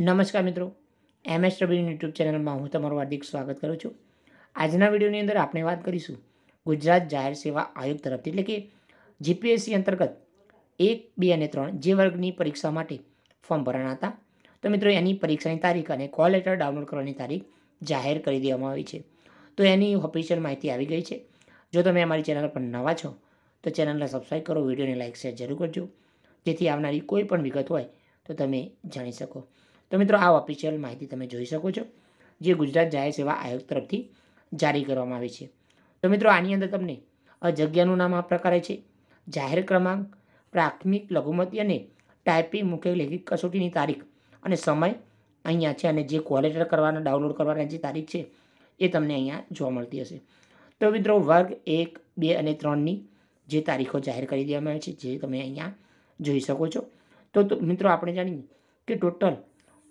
નમસ્કાર મિત્રો MS W YouTube ચેનલમાં હું તમારું હાર્દિક સ્વાગત કરું છું આજના વિડીયોની અંદર આપણે વાત કરીશું ગુજરાત જાહેર સેવા આયોગ તરફથી એટલે કે જીપીએસસી અંતર્ગત એક બે અને ત્રણ જે વર્ગની પરીક્ષા માટે ફોર્મ ભરાણા હતા તો મિત્રો એની પરીક્ષાની તારીખ અને કોલ લેટર ડાઉનલોડ કરવાની તારીખ જાહેર કરી દેવામાં આવી છે તો એની ઓફિશિયલ માહિતી આવી ગઈ છે જો તમે અમારી ચેનલ પર નવા છો તો ચેનલને સબસ્ક્રાઈબ કરો વિડીયોને લાઇક શેર જરૂર કરજો જેથી આવનારી કોઈ પણ વિગત હોય તો તમે જાણી શકો તો મિત્રો આ ઓફિશિયલ માહિતી તમે જોઈ શકો છો જે ગુજરાત જાહેર સેવા આયોગ તરફથી જારી કરવામાં આવી છે તો મિત્રો આની અંદર તમને જગ્યાનું નામ આ પ્રકારે છે જાહેર ક્રમાંક પ્રાથમિક લઘુમતી અને ટાઈપિંગ મુખ્ય લેખિત કસોટીની તારીખ અને સમય અહીંયા છે અને જે કોલેટર કરવાના ડાઉનલોડ કરવાના જે તારીખ છે એ તમને અહીંયા જોવા મળતી હશે તો મિત્રો વર્ગ એક બે અને ત્રણની જે તારીખો જાહેર કરી દેવામાં આવી છે જે તમે અહીંયા જોઈ શકો છો તો મિત્રો આપણે જાણીએ કે ટોટલ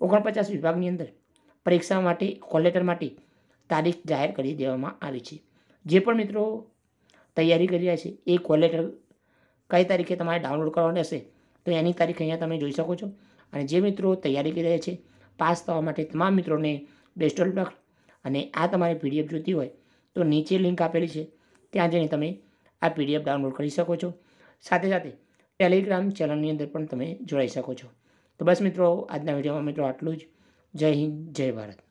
ઓગણપચાસ વિભાગની અંદર પરીક્ષા માટે કોલેટર માટે તારીખ જાહેર કરી દેવામાં આવી છે જે પણ મિત્રો તૈયારી કરી રહ્યા છે એ કોલેટર કઈ તારીખે તમારે ડાઉનલોડ કરવાની હશે તો એની તારીખ અહીંયા તમે જોઈ શકો છો અને જે મિત્રો તૈયારી કરી રહ્યા છે પાસ થવા માટે તમામ મિત્રોને બેસ્ટ ઓફ અને આ તમારે પીડીએફ જોતી હોય તો નીચે લિંક આપેલી છે ત્યાં જઈને તમે આ પીડીએફ ડાઉનલોડ કરી શકો છો સાથે સાથે ટેલિગ્રામ ચેનલની અંદર પણ તમે જોડાઈ શકો છો તો બસ મિત્રો આજના વિડીયોમાં મિત્રો આટલું જ જય હિન્દ જય ભારત